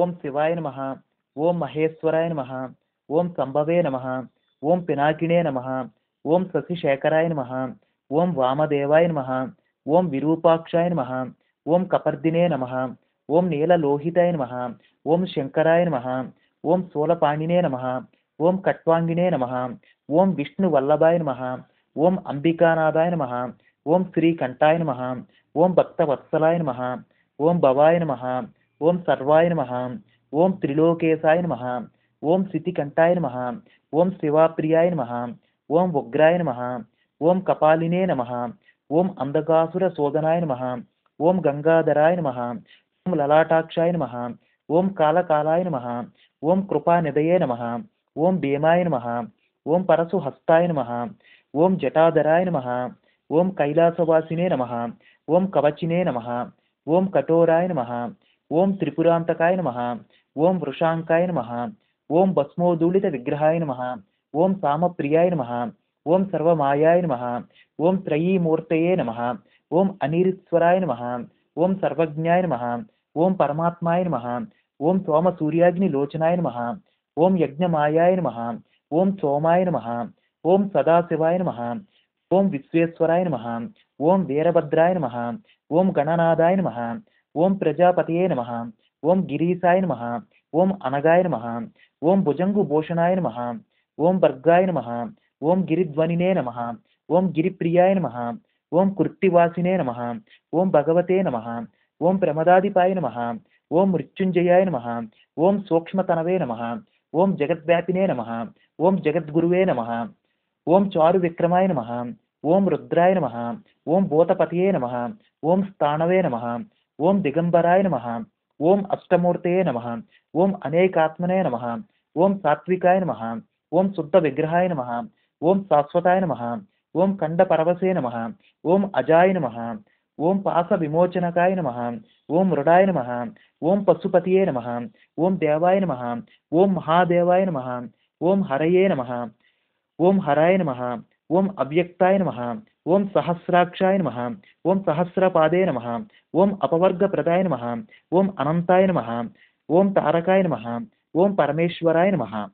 ఓం శివాయ నమ ఓం మహేశ్వరాయ నమ ఓం సంభవే నమ ఓం పినాకినే నమ ఓం శశిశేఖరాయ నమ ఓం వామదేవాయ నమ ఓం విరూపాక్షాయ నమ ఓం కపర్దినే నమ ఓం నీలలోహితాయ నమ ఓం శంకరాయ నమ ఓం సోలపాణినే నమ ఓం కట్వాంగినే నమ ఓం విష్ణువల్లభాయ నమ ఓం అంబికానాథాయ నమ ఓం శ్రీకంఠాయ నమ ఓం భక్తవత్సలాయ నమ ఓం భవాయ నమ ఓం సర్వాయ నమ ఓం త్రిలోకేశాయ నమ ఓం సితికంఠాయ నమ ఓం శివాప్రియాయ నమ ఓం ఉగ్రాయ నమ ఓం కపాలినే నమ ఓం అంధకాసుర శోధనాయ నమ ఓం గంగాధరాయ నమ ఓం లలాటాక్షాయ నమ ఓం కాలకాలాయ నమ ఓం కృపానిధయే నమ ఓం భీమాయ నమ ఓం పరశుహస్తాయ నమ ఓం జటాధరాయ నమ ఓం కైలాసవాసినే నమ ఓం కవచినే నమ ఓం కఠోరాయ నమ ॐ त्रिपुरान्तकाय नमः ॐ वृषाङ्काय नमः ॐ भस्मोदूलितविग्रहाय नमः ॐ सामप्रियाय नमः ॐ सर्वमायाय नमः ॐ त्रयीमूर्तये नमः ॐ अनिरीश्वराय नमः ॐ सर्वज्ञाय नमः ॐ परमात्माय नमः ॐ सोमसूर्याग्निलोचनाय नमः ॐ यज्ञमायाय नमः ॐ सोमाय नमः ॐ सदाशिवाय नमः ॐ विश्वेश्वराय नमः ॐ वीरभद्राय नमः ॐ गणनादाय नमः ఓం ప్రజాపతియే నమ ఓం గిరీసాయ నమ ఓం అనగాయ నమ ఓం భుజంగు భూషణాయ నమ ఓం వర్గాయ నమ ఓం గిరిధ్వనినే నమ ఓం గిరిప్రియాయ నమ ఓం కుర్తివాసినే నమ ఓం భగవతే నమ ఓం ప్రమదాధిపాయ నమ ఓం మృత్యుంజయాయ నమ ఓం సూక్ష్మతనవే నమ ఓం జగద్వ్యాపినే నమ ఓం జగద్గురువే నమ ఓం చారు విక్రమాయ నమ ఓం రుద్రాయ నమ ఓం భూతపతియే నమ ఓం స్థానవే నమ ओम दिगंबराय नमः ओम अष्टमूर्त नमः ओम अनेकात्मने नमः ओम सात्विकाय नमः ओम शुद्ध विग्रहाय नमः ओम शाश्वताय नमः ओम खंड नम नमः ओम अजाय नमः ओम पास विमोचनकाय नमः ओम मृडाय नमः ओम पशुपत नमः ओम देवाय नमः ओम महादेवाय नमः ओम हरये नमः ओम हराय नमः ओम अव्यक्ताय नमः ओम सहस्राक्षाय नमः ओम सहस्रपादे नमः ओम अपवर्गप्रदाय नम ओम अनंताय नमः ओम तारकाय नम ओम परमेश्वराय नमः